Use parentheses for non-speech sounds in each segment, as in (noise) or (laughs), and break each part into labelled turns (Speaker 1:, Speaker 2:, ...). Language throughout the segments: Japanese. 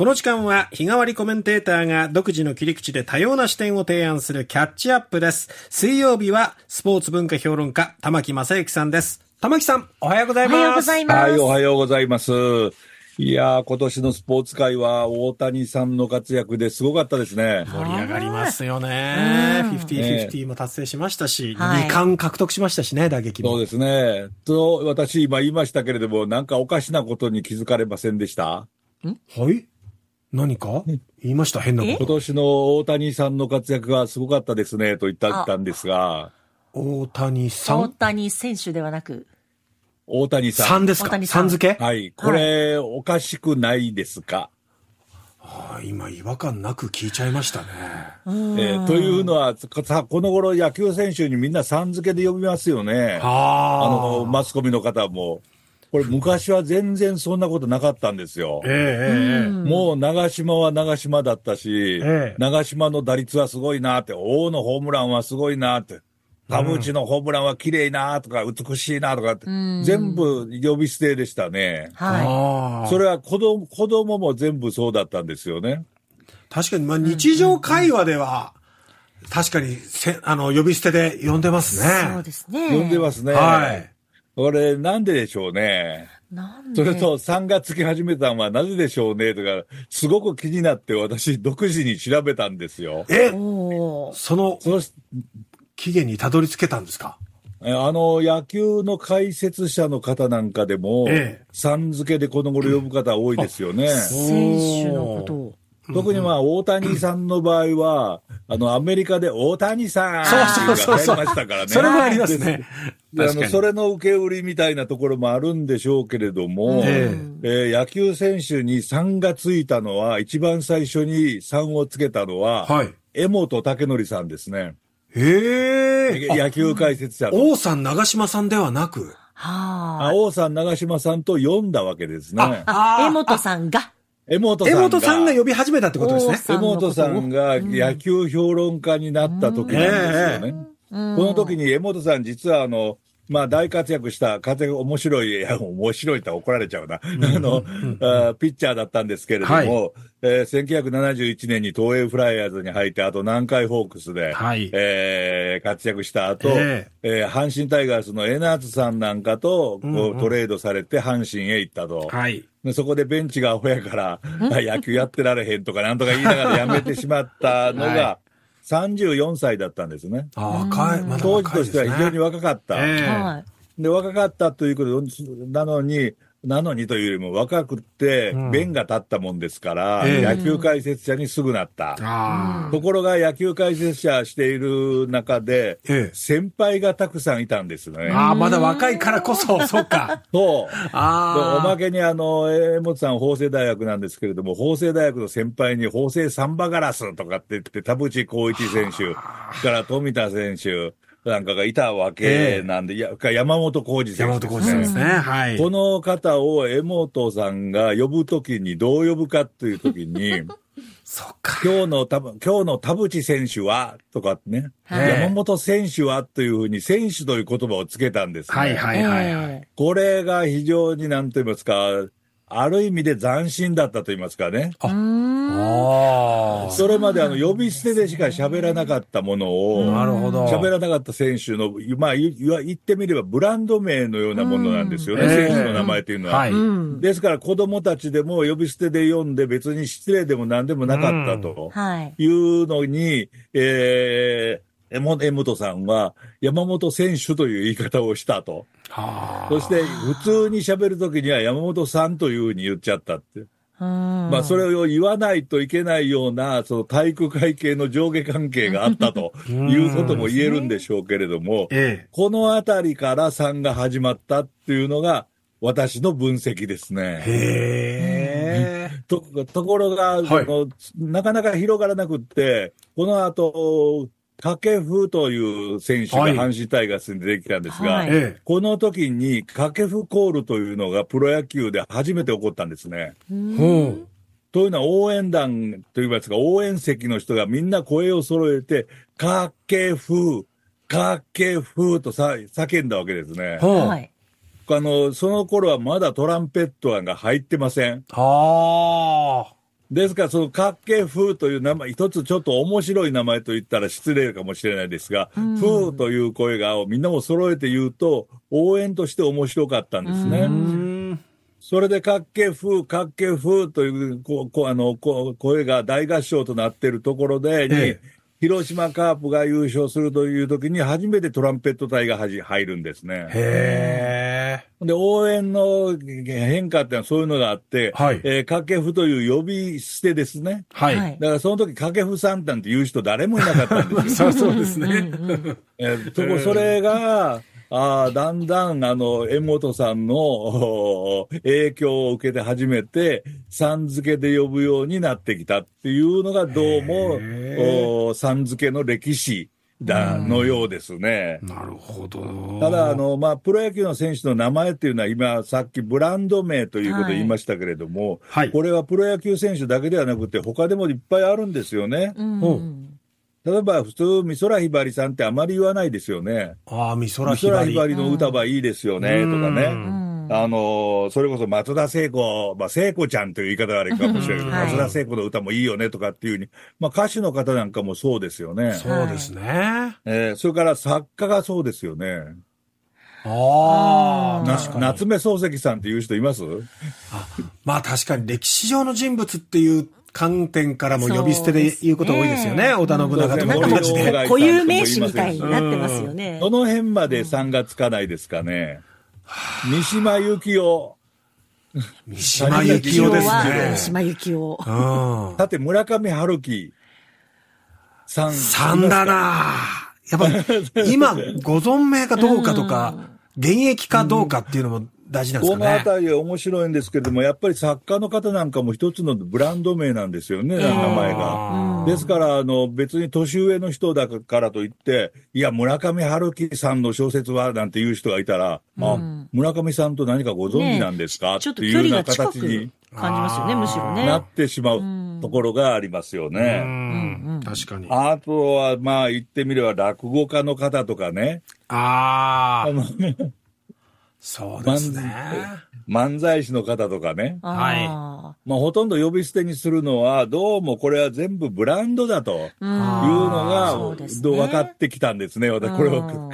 Speaker 1: この時間は日替わりコメンテーターが独自の切り口で多様な視点を提案するキャッチアップです。水曜日はスポーツ文化評論家、玉木正幸さんです。玉木さん、おはようございます。おはようございます。はい、おはようございます。いやー、今年のスポーツ界は大谷さんの活躍ですごかったですね。盛り上がりますよね。50-50も達成しましたし、ね、2冠獲得しましたしね、打撃も。そうですね。と、私今言いましたけれども、なんかおかしなことに気づかれませんでしたはい何か言いました変なこと。今年の大谷さんの活躍がすごかったですね、と言ったんですが。大谷さん大谷選手ではなく。大谷さん。さんですかさん付けはい。これ、はい、おかしくないですかはあ、今、違和感なく聞いちゃいましたね。えー、というのは、この頃野球選手にみんなさん付けで呼びますよね。あの、マスコミの方も。これ昔は全然そんなことなかったんですよ。ええもう長島は長島だったし、え長島の打率はすごいなって、王のホームランはすごいなって、田淵のホームランは綺麗なとか、美しいなとかって、全部呼び捨てでしたね。はい。それは子供、子供も全部そうだったんですよね。確かに、まあ日常会話では、確かにせ、あの、呼び捨てで呼んでますね。そうですね。呼んでますね。はい。これ、なんででしょうね。でそれと、3がつき始めたのはなぜでしょうね、とか、すごく気になって私、独自に調べたんですよ。えその、その期限にたどり着けたんですかあの、野球の解説者の方なんかでも、ええ、さん付けでこの頃呼ぶ方多いですよね。選手のことを。特にまあ、大谷さんの場合は、あの、アメリカで大谷さんそうそうそう。ましたからね。それもありますね。あの、それの受け売りみたいなところもあるんでしょうけれども、ええ野球選手に3がついたのは、一番最初に3をつけたのは、はい。江本武則さんですね。へえ。野球解説者王さん、長島さんではなく。はあ。王さん、長島さんと読んだわけですね。あ、江本さんが。江本さんが。さんが呼び始めたってことですね。江本さんが野球評論家になった時なんですよね。この時に江本さん実はあの、まあ、大活躍した、風が面白い、いや、面白いって怒られちゃうな。あの、あピッチャーだったんですけれども、はい、えー、1971年に東映フライヤーズに入って、あと南海ホークスで、はい、えー、活躍した後、えー、えー、阪神タイガースの江夏さんなんかと、う、んうん、トレードされて阪神へ行ったと。はい。そこでベンチがアホやから、野球やってられへんとか、なんとか言いながらやめてしまったのが、(laughs) は34歳だったんですね。あ若い、ま当時としては非常に若かった。えー、で、若かったということなのに、なのにというよりも若くって弁が立ったもんですから、野球解説者にすぐなった、ところが野球解説者している中で、先輩がたくさんいたんですね。ああ、まだ若いからこそ、(laughs) そうか。そう。おまけにあの、江本さん法政大学なんですけれども、法政大学の先輩に法政サンバガラスとかって言って、田淵光一選手、から富田選手、なんかがいたわけなんで、えー、山本浩二選手、ね、山本浩二選手ですね。はい。この方を江本さんが呼ぶときに、どう呼ぶかっていうときに、(laughs) そっか。今日のたぶ今日の田淵選手は、とかね、はい、山本選手はというふうに選手という言葉をつけたんです、ね、はいはいはいはい。これが非常になんと言いますか、ある意味で斬新だったと言いますかね。あ、うんそれまであの呼び捨てでしか喋らなかったものを、なるほど。喋らなかった選手の、まあ、言ってみればブランド名のようなものなんですよね、選手の名前ていうのは。はい、ですから子供たちでも呼び捨てで読んで別に失礼でも何でもなかったというのに、えー、江本さんは山本選手という言い方をしたと。そして普通に喋るときには山本さんというふうに言っちゃったって。まあ、それを言わないといけないような、その体育会系の上下関係があったと (laughs) いうことも言えるんでしょうけれども、ええ、このあたりから3が始まったっていうのが、私の分析ですね。へー。とところが、はい、なかなか広がらなくって、この後、掛布という選手が阪神タイガースに出てきたんですが、はいはい、この時に掛布コールというのがプロ野球で初めて起こったんですね。うというのは応援団といいますか、応援席の人がみんな声を揃えて、掛布、掛布とさ叫んだわけですね。はい。あの、その頃はまだトランペット案が入ってません。はあ。ですから、その、かっけ風という名前、一つちょっと面白い名前と言ったら失礼かもしれないですが、うん、風という声が、みんなも揃えて言うと、応援として面白かったんですね。それで、かっけ風、かっけ風という、こう、こうあの、こう、声が大合唱となっているところで、に、ええ広島カープが優勝するという時に初めてトランペット隊が入るんですね。へー。で、応援の変化っていうのはそういうのがあって、はい。えー、掛布という呼び捨てですね。はい。だからその時掛布さんなんて言う人誰もいなかったんですよ。(laughs) そうそうですね。(laughs) えー、とこ、それが、ああ、だんだん、あの、江本さんの影響を受けて初めて、さん付けで呼ぶようになってきたっていうのが、どうも、さん付けの歴史。だのようですね。なるほど。ただ、あの、まあ、プロ野球の選手の名前っていうのは、今、さっきブランド名ということを言いましたけれども、はい、これはプロ野球選手だけではなくて、他でもいっぱいあるんですよね。うん、例えば普通、美空ひばりさんってあまり言わないですよね。ああ、美空ひばり。ばりの歌ばいいですよね、とかね。あの、それこそ松田聖子、まあ聖子ちゃんという言い方があれかもしれないけど、はい、松田聖子の歌もいいよねとかっていうふうに、まあ歌手の方なんかもそうですよね。そうですね。えー、それから作家がそうですよね。ああ。夏目漱石さんっていう人いますあまあ確かに歴史上の人物っていう観点からも呼び捨てで言うこと多いですよね。織、田信長とか同じで。固有名詞みたいになってますよね。どの辺まで三がつかないですかね。三島由紀夫。三島由紀夫ですね。三島由紀夫。だて村上春樹さん。だなやっぱ、今、ご存命かどうかとか、現役かどうかっていうのも大事なんですかね。このあたりは面白いんですけれども、やっぱり作家の方なんかも一つのブランド名なんですよね、名前が。ですから、あの、別に年上の人だからといって、いや、村上春樹さんの小説は、なんていう人がいたら、うん、あ、村上さんと何かご存知なんですか、ね、っていうような形に。感じますよね、むしろね。なってしまうところがありますよね。うん、確かに。あとは、まあ言ってみれば落語家の方とかね。ああ。そうですね。漫才師の方とかね。はい。まあ、ほとんど呼び捨てにするのは、どうもこれは全部ブランドだというのが、うね、分かってきたんですね。私、これを考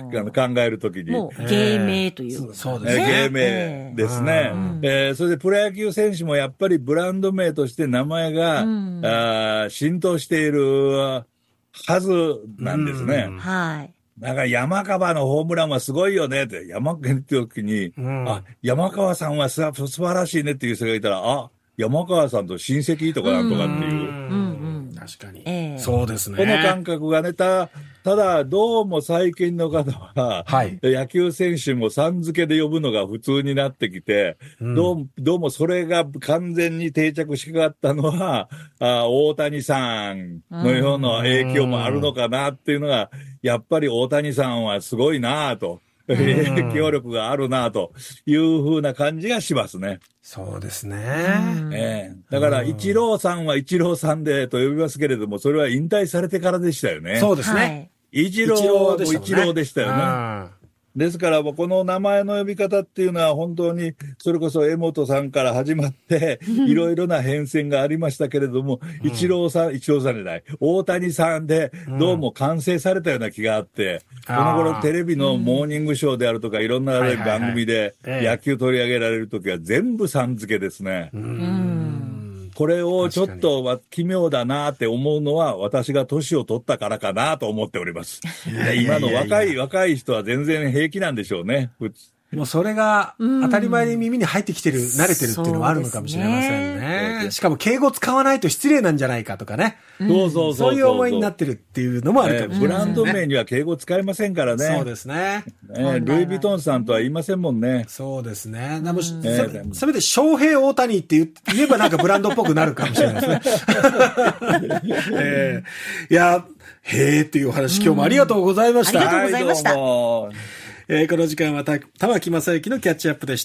Speaker 1: えるときに。もう、芸名という。そうですね。芸名ですね。えー、それでプロ野球選手もやっぱりブランド名として名前が、うん、あ浸透しているはずなんですね。はい。なんか山川のホームランはすごいよねって、山県って時に、うん、あ、山川さんはす素晴らしいねっていう人がいたら、あ、山川さんと親戚とかなんとかっていう。うんうん、確かに、えそうですね。この感覚がね、た、ただ、どうも最近の方は、はい、野球選手もさん付けで呼ぶのが普通になってきて、うん、どうどうもそれが完全に定着しかかったのは、あ大谷さんのような影響もあるのかなっていうのが、やっぱり大谷さんはすごいなぁと。影響力があるなというふうな感じがしますね。そうですね。ええだから、一郎さんは一郎さんでと呼びますけれども、それは引退されてからでしたよね。そうですね。はい一郎でした、一郎でしたよね。ですから、この名前の呼び方っていうのは本当に、それこそ江本さんから始まって、(laughs) いろいろな変遷がありましたけれども、イチ一郎さん、一郎さんじゃない、大谷さんで、どうも完成されたような気があって、この頃テレビのモーニングショーであるとか、いろんな番組で野球取り上げられるときは全部さん付けですね。うんこれをちょっと奇妙だなって思うのは、私が年を取ったからかなと思っております。今の若い、若い人は全然平気なんでしょうね。もうそれが当たり前に耳に入ってきてる、慣れてるっていうのはあるのかもしれませんね。ねしかも敬語使わないと失礼なんじゃないかとかね。そうそうそう。そういう思いになってるっていうのもあるかもしれない、ね、ブランド名には敬語使いませんからね。そうですね。ねルイ・ヴィトンさんとは言いませんもんね。そうですね。でも、せめて翔平大谷って言えばなんかブランドっぽくなるかもしれないですね。(laughs) えー、いや、へえっていうお話今日もありがとうございました。ありがとうございました。えー、この時間は玉木正幸のキャッチアップでした。